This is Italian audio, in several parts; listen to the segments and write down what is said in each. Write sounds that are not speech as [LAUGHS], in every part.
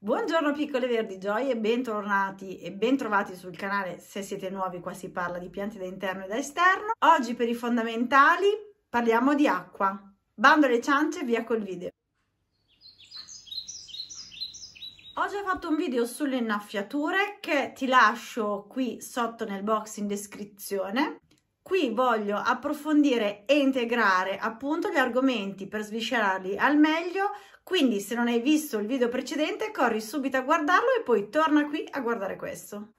Buongiorno piccole verdi gioie, bentornati e bentrovati sul canale. Se siete nuovi qua si parla di piante da interno e da esterno. Oggi per i fondamentali parliamo di acqua. Bando alle ciance, via col video. Ho già fatto un video sulle innaffiature che ti lascio qui sotto nel box in descrizione. Qui voglio approfondire e integrare appunto gli argomenti per sviscerarli al meglio, quindi se non hai visto il video precedente corri subito a guardarlo e poi torna qui a guardare questo.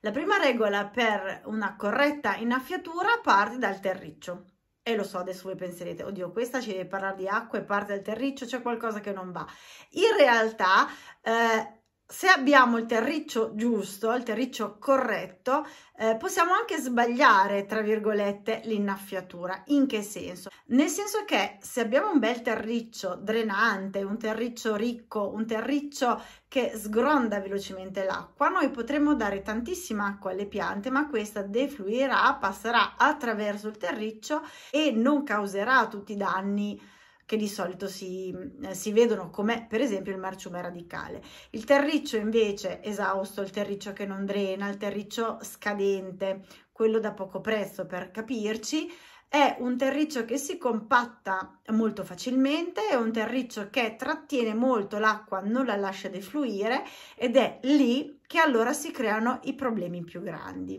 La prima regola per una corretta innaffiatura parte dal terriccio. E lo so, adesso voi penserete, oddio, questa ci deve parlare di acqua e parte dal terriccio, c'è qualcosa che non va. In realtà eh, se abbiamo il terriccio giusto, il terriccio corretto, eh, possiamo anche sbagliare, tra virgolette, l'innaffiatura. In che senso? Nel senso che se abbiamo un bel terriccio drenante, un terriccio ricco, un terriccio che sgronda velocemente l'acqua, noi potremo dare tantissima acqua alle piante, ma questa defluirà, passerà attraverso il terriccio e non causerà tutti i danni che di solito si, eh, si vedono come per esempio il marciume radicale. Il terriccio invece esausto, il terriccio che non drena, il terriccio scadente, quello da poco prezzo per capirci, è un terriccio che si compatta molto facilmente, è un terriccio che trattiene molto l'acqua, non la lascia defluire ed è lì che allora si creano i problemi più grandi.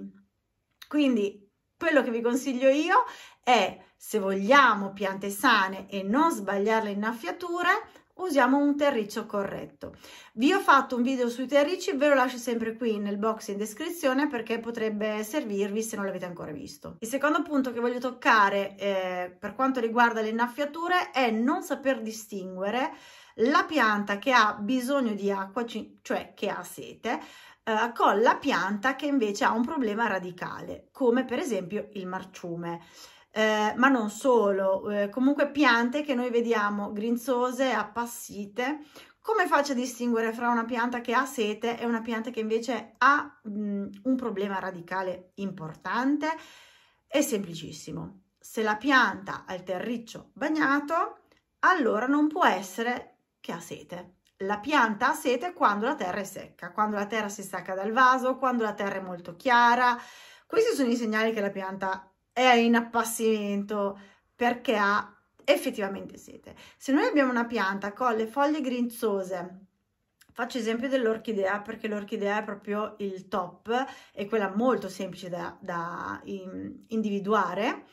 Quindi quello che vi consiglio io è se vogliamo piante sane e non sbagliare le innaffiature, usiamo un terriccio corretto. Vi ho fatto un video sui terricci, ve lo lascio sempre qui nel box in descrizione perché potrebbe servirvi se non l'avete ancora visto. Il secondo punto che voglio toccare eh, per quanto riguarda le innaffiature è non saper distinguere la pianta che ha bisogno di acqua, cioè che ha sete, eh, con la pianta che invece ha un problema radicale, come per esempio il marciume eh, ma non solo, eh, comunque piante che noi vediamo grinzose, appassite. Come faccio a distinguere fra una pianta che ha sete e una pianta che invece ha mh, mm, un problema radicale importante? È semplicissimo. Se la pianta ha il terriccio bagnato, allora non può essere che ha sete. La pianta ha sete quando la terra è secca, quando la terra si stacca dal vaso, quando la terra è molto chiara. Questi sono i segnali che la pianta è in appassimento perché ha effettivamente sete. Se noi abbiamo una pianta con le foglie grinzose, faccio esempio dell'orchidea perché l'orchidea è proprio il top, e quella molto semplice da, da in, individuare.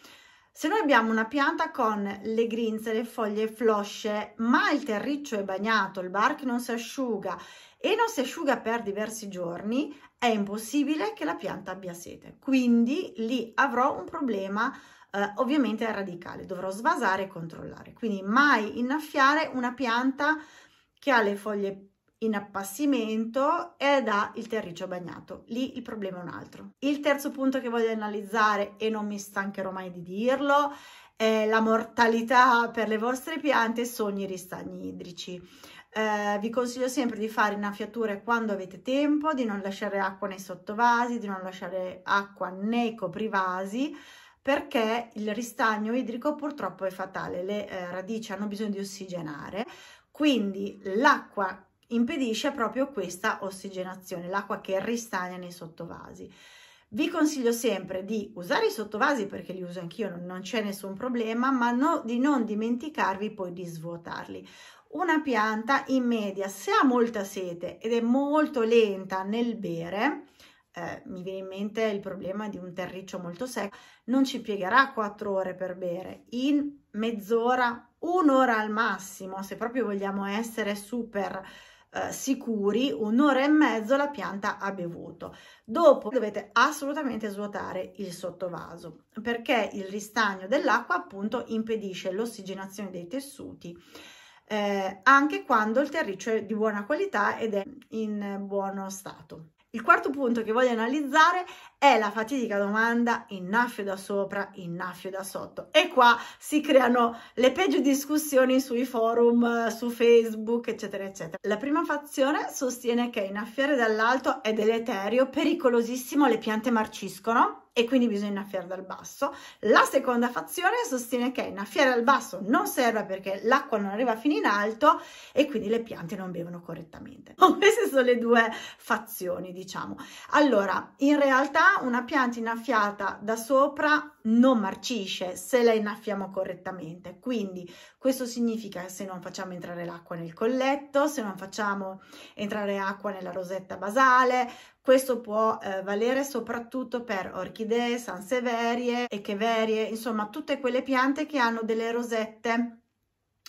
Se noi abbiamo una pianta con le grinze, le foglie flosce, ma il terriccio è bagnato, il barco non si asciuga e non si asciuga per diversi giorni, è impossibile che la pianta abbia sete, quindi lì avrò un problema eh, ovviamente radicale, dovrò svasare e controllare, quindi mai innaffiare una pianta che ha le foglie in appassimento ed ha il terriccio bagnato, lì il problema è un altro. Il terzo punto che voglio analizzare e non mi stancherò mai di dirlo è la mortalità per le vostre piante sogni i ristagni idrici. Eh, vi consiglio sempre di fare innaffiature quando avete tempo, di non lasciare acqua nei sottovasi, di non lasciare acqua nei coprivasi, perché il ristagno idrico purtroppo è fatale, le eh, radici hanno bisogno di ossigenare, quindi l'acqua impedisce proprio questa ossigenazione, l'acqua che ristagna nei sottovasi. Vi consiglio sempre di usare i sottovasi perché li uso anch'io, non, c'è nessun problema, ma no, di non dimenticarvi poi di svuotarli una pianta in media se ha molta sete ed è molto lenta nel bere, eh, mi viene in mente il problema di un terriccio molto secco, non ci piegherà quattro ore per bere, in mezz'ora, un'ora al massimo, se proprio vogliamo essere super eh, sicuri, un'ora e mezzo la pianta ha bevuto. Dopo dovete assolutamente svuotare il sottovaso perché il ristagno dell'acqua appunto impedisce l'ossigenazione dei tessuti eh, anche quando il terriccio è di buona qualità ed è in buono stato. Il quarto punto che voglio analizzare è la fatidica domanda innaffio da sopra, innaffio da sotto. E qua si creano le peggio discussioni sui forum, su Facebook, eccetera, eccetera. La prima fazione sostiene che innaffiare dall'alto è deleterio, pericolosissimo, le piante marciscono e quindi bisogna innaffiare dal basso. La seconda fazione sostiene che innaffiare dal basso non serve perché l'acqua non arriva fino in alto e quindi le piante non bevono correttamente. [LAUGHS] Queste sono le due fazioni, diciamo. Allora, in realtà una pianta innaffiata da sopra non marcisce se la innaffiamo correttamente, quindi questo significa che se non facciamo entrare l'acqua nel colletto, se non facciamo entrare acqua nella rosetta basale, questo può eh, valere soprattutto per orchidee, sanseverie, echeverie, insomma tutte quelle piante che hanno delle rosette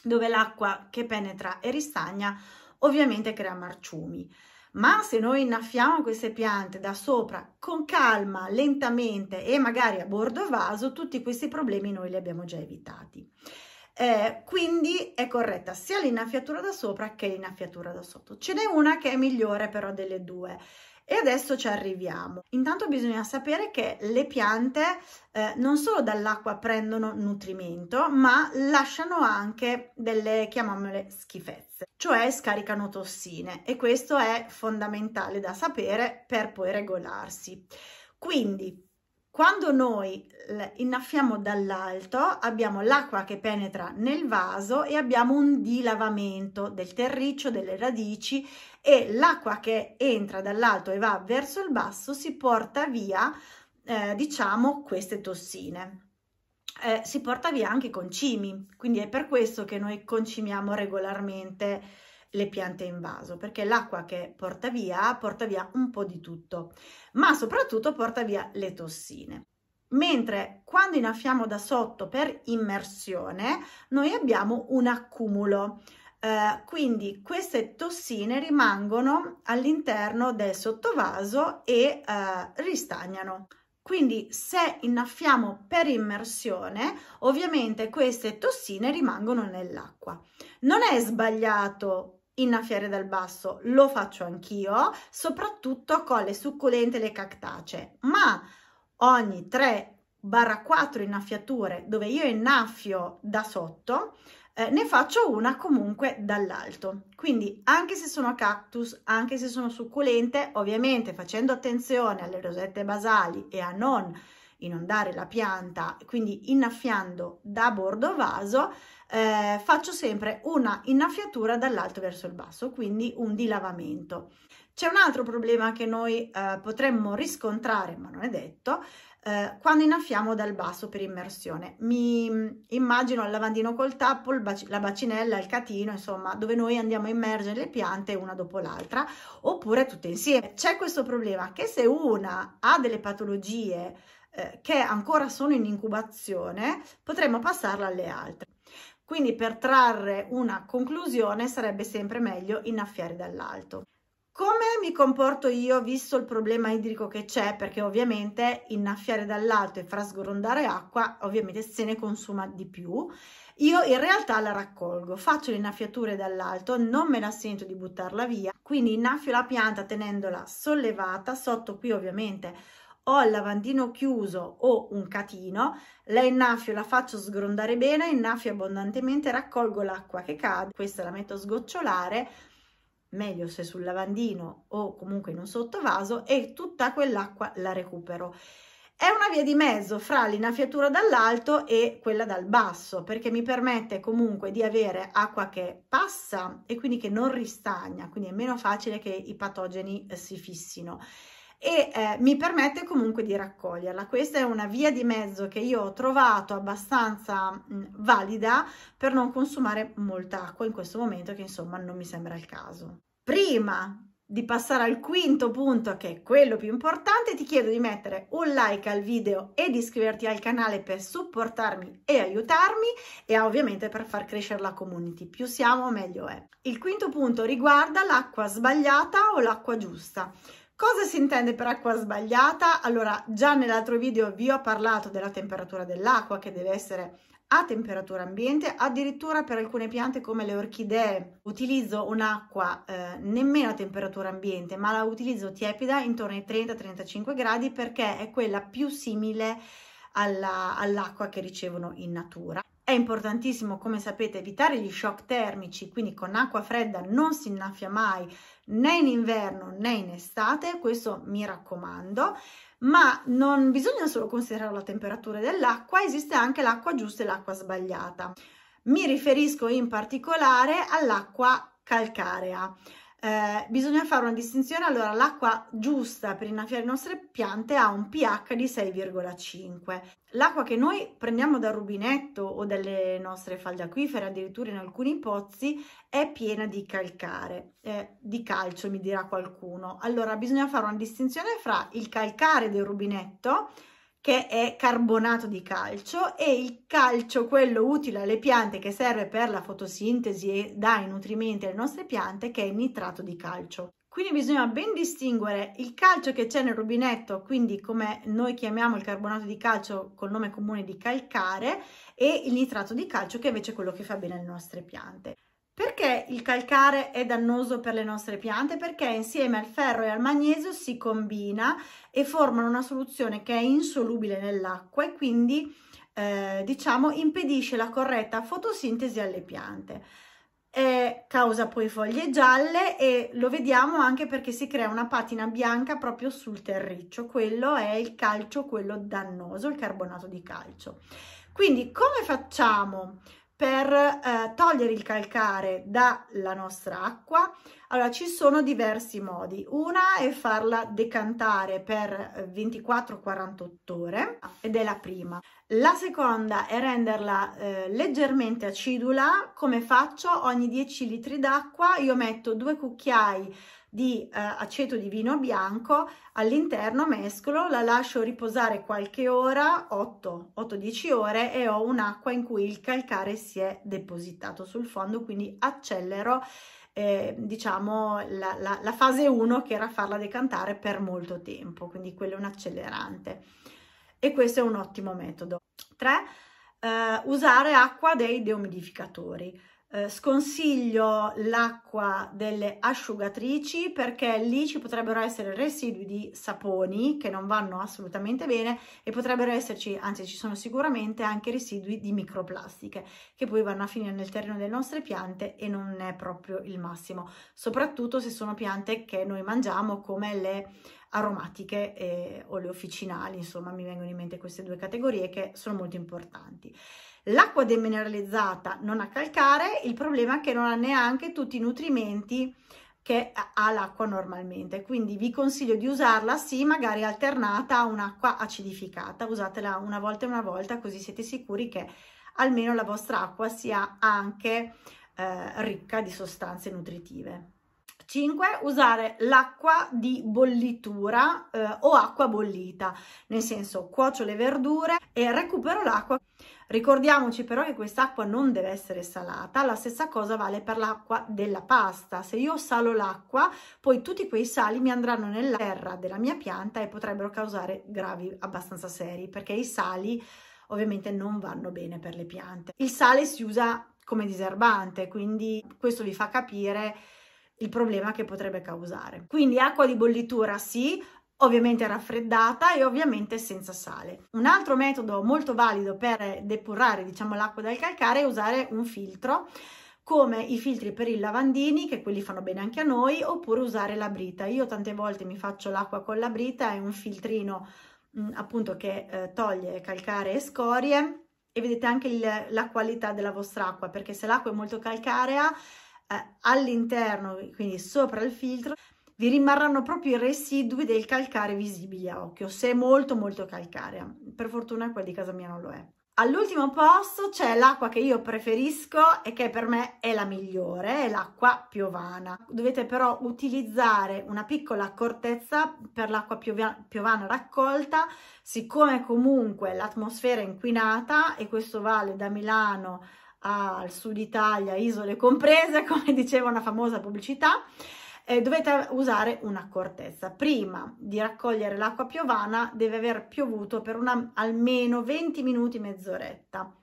dove l'acqua che penetra e ristagna ovviamente crea marciumi ma se noi innaffiamo queste piante da sopra con calma, lentamente e magari a bordo vaso, tutti questi problemi noi li abbiamo già evitati. Eh, quindi è corretta sia l'innaffiatura da sopra che l'innaffiatura da sotto. Ce n'è una che è migliore però delle due. E adesso ci arriviamo. Intanto bisogna sapere che le piante eh, non solo dall'acqua prendono nutrimento, ma lasciano anche delle, chiamiamole, schifezze, cioè scaricano tossine e questo è fondamentale da sapere per poi regolarsi. Quindi quando noi innaffiamo dall'alto abbiamo l'acqua che penetra nel vaso e abbiamo un dilavamento del terriccio, delle radici e l'acqua che entra dall'alto e va verso il basso si porta via, eh, diciamo, queste tossine. Eh, si porta via anche i concimi, quindi è per questo che noi concimiamo regolarmente le piante in vaso perché l'acqua che porta via porta via un po' di tutto ma soprattutto porta via le tossine mentre quando innaffiamo da sotto per immersione noi abbiamo un accumulo eh, quindi queste tossine rimangono all'interno del sottovaso e eh, ristagnano quindi se innaffiamo per immersione, ovviamente queste tossine rimangono nell'acqua. Non è sbagliato innaffiare dal basso lo faccio anch'io, soprattutto con le succulente le cactacee, ma ogni 3-4 innaffiature dove io innaffio da sotto, eh, ne faccio una comunque dall'alto. Quindi anche se sono cactus, anche se sono succulente, ovviamente facendo attenzione alle rosette basali e a non inondare la pianta, quindi innaffiando da bordo vaso, eh, faccio sempre una innaffiatura dall'alto verso il basso, quindi un dilavamento. C'è un altro problema che noi eh, potremmo riscontrare, ma non è detto, eh, quando innaffiamo dal basso per immersione. Mi mm, immagino il lavandino col tappo, bac la bacinella, il catino, insomma, dove noi andiamo a immergere le piante una dopo l'altra, oppure tutte insieme. C'è questo problema che se una ha delle patologie eh, che ancora sono in incubazione, potremmo passarla alle altre. Quindi per trarre una conclusione sarebbe sempre meglio innaffiare dall'alto. Come mi comporto io visto il problema idrico che c'è? Perché ovviamente innaffiare dall'alto e far sgrondare acqua ovviamente se ne consuma di più. Io in realtà la raccolgo, faccio le innaffiature dall'alto, non me la sento di buttarla via, quindi innaffio la pianta tenendola sollevata, sotto qui ovviamente ho il lavandino chiuso o un catino, la innaffio, la faccio sgrondare bene, innaffio abbondantemente, raccolgo l'acqua che cade, questa la metto a sgocciolare, meglio se sul lavandino o comunque in un sottovaso e tutta quell'acqua la recupero. È una via di mezzo fra l'innaffiatura dall'alto e quella dal basso perché mi permette comunque di avere acqua che passa e quindi che non ristagna, quindi è meno facile che i patogeni eh, si fissino e eh, mi permette comunque di raccoglierla. Questa è una via di mezzo che io ho trovato abbastanza mh, mm, valida per non consumare molta acqua in questo momento che insomma non mi sembra il caso. Prima di passare al quinto punto che è quello più importante ti chiedo di mettere un like al video e di iscriverti al canale per supportarmi e aiutarmi e ovviamente per far crescere la community più siamo meglio è il quinto punto riguarda l'acqua sbagliata o l'acqua giusta Cosa si intende per acqua sbagliata? Allora, già nell'altro video vi ho parlato della temperatura dell'acqua che deve essere a temperatura ambiente, addirittura per alcune piante come le orchidee utilizzo un'acqua eh, nemmeno a temperatura ambiente, ma la utilizzo tiepida intorno ai 30-35 gradi perché è quella più simile all'acqua che ricevono in natura. È importantissimo, come sapete, evitare gli shock termici, quindi con acqua fredda non si innaffia mai né in inverno né in estate, questo mi raccomando, ma non bisogna solo considerare la temperatura dell'acqua, esiste anche l'acqua giusta e l'acqua sbagliata. Mi riferisco in particolare all'acqua calcarea eh, bisogna fare una distinzione, allora l'acqua giusta per innaffiare le nostre piante ha un pH di 6,5. L'acqua che noi prendiamo dal rubinetto o dalle nostre falde acquifere, addirittura in alcuni pozzi, è piena di calcare, eh, di calcio mi dirà qualcuno. Allora bisogna fare una distinzione fra il calcare del rubinetto, che è carbonato di calcio e il calcio, quello utile alle piante che serve per la fotosintesi e dà i nutrimenti alle nostre piante, che è il nitrato di calcio. Quindi bisogna ben distinguere il calcio che c'è nel rubinetto, quindi come noi chiamiamo il carbonato di calcio col nome comune di calcare, e il nitrato di calcio che invece è quello che fa bene alle nostre piante. Perché il calcare è dannoso per le nostre piante? Perché insieme al ferro e al magnesio si combina e formano una soluzione che è insolubile nell'acqua e quindi eh, diciamo impedisce la corretta fotosintesi alle piante. E causa poi foglie gialle e lo vediamo anche perché si crea una patina bianca proprio sul terriccio. Quello è il calcio, quello dannoso, il carbonato di calcio. Quindi come facciamo? per eh, togliere il calcare dalla nostra acqua, allora ci sono diversi modi. Una è farla decantare per 24-48 ore ed è la prima. La seconda è renderla eh, leggermente acidula. Come faccio? Ogni 10 litri d'acqua io metto due cucchiai di eh, aceto di vino bianco, all'interno mescolo, la lascio riposare qualche ora, 8-10 ore e ho un'acqua in cui il calcare si è depositato sul fondo, quindi accelero eh, diciamo la, la, la fase 1 che era farla decantare per molto tempo, quindi quello è un accelerante e questo è un ottimo metodo. 3. Eh, usare acqua dei deumidificatori eh, sconsiglio l'acqua delle asciugatrici perché lì ci potrebbero essere residui di saponi che non vanno assolutamente bene e potrebbero esserci, anzi ci sono sicuramente anche residui di microplastiche che poi vanno a finire nel terreno delle nostre piante e non è proprio il massimo, soprattutto se sono piante che noi mangiamo come le aromatiche e oleoficinali, insomma mi vengono in mente queste due categorie che sono molto importanti. L'acqua demineralizzata non ha calcare, il problema è che non ha neanche tutti i nutrimenti che ha l'acqua normalmente, quindi vi consiglio di usarla sì, magari alternata a un'acqua acidificata, usatela una volta e una volta così siete sicuri che almeno la vostra acqua sia anche eh, ricca di sostanze nutritive. 5. Usare l'acqua di bollitura eh, o acqua bollita, nel senso cuocio le verdure e recupero l'acqua. Ricordiamoci però che quest'acqua non deve essere salata, la stessa cosa vale per l'acqua della pasta. Se io salo l'acqua, poi tutti quei sali mi andranno nella terra della mia pianta e potrebbero causare gravi abbastanza seri, perché i sali ovviamente non vanno bene per le piante. Il sale si usa come diserbante, quindi questo vi fa capire il problema che potrebbe causare. Quindi acqua di bollitura sì, ovviamente raffreddata e ovviamente senza sale. Un altro metodo molto valido per depurare diciamo, l'acqua dal calcare è usare un filtro come i filtri per i lavandini, che quelli fanno bene anche a noi, oppure usare la brita. Io tante volte mi faccio l'acqua con la brita, è un filtrino mh, mm, appunto che eh, toglie calcare e scorie e vedete anche il, la qualità della vostra acqua, perché se l'acqua è molto calcarea eh, all'interno, quindi sopra il filtro, vi rimarranno proprio i residui del calcare visibili a occhio, se è molto molto calcarea. Per fortuna quella di casa mia non lo è. All'ultimo posto c'è l'acqua che io preferisco e che per me è la migliore, è l'acqua piovana. Dovete però utilizzare una piccola accortezza per l'acqua piovana raccolta, siccome comunque l'atmosfera è inquinata e questo vale da Milano a al sud Italia, isole comprese, [LAUGHS] come diceva una famosa pubblicità, eh, dovete usare un'accortezza. Prima di raccogliere l'acqua piovana deve aver piovuto per una, almeno 20 minuti, mezz'oretta.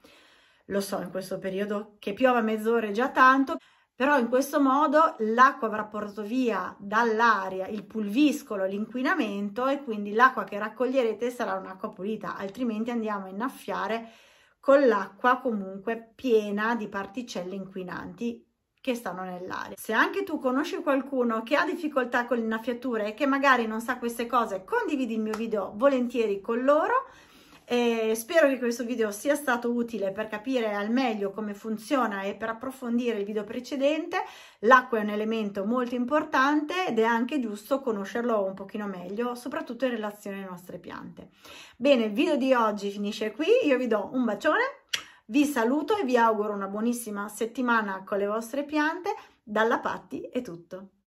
Lo so, in questo periodo che piova mezz'ora è già tanto, però in questo modo l'acqua avrà portato via dall'aria il pulviscolo, l'inquinamento e quindi l'acqua che raccoglierete sarà un'acqua pulita, altrimenti andiamo a innaffiare con l'acqua comunque piena di particelle inquinanti che stanno nell'aria. Se anche tu conosci qualcuno che ha difficoltà con l'innaffiatura e che magari non sa queste cose, condividi il mio video volentieri con loro e spero che questo video sia stato utile per capire al meglio come funziona e per approfondire il video precedente. L'acqua è un elemento molto importante ed è anche giusto conoscerlo un pochino meglio, soprattutto in relazione alle nostre piante. Bene, il video di oggi finisce qui, io vi do un bacione, vi saluto e vi auguro una buonissima settimana con le vostre piante. Dalla Patti è tutto.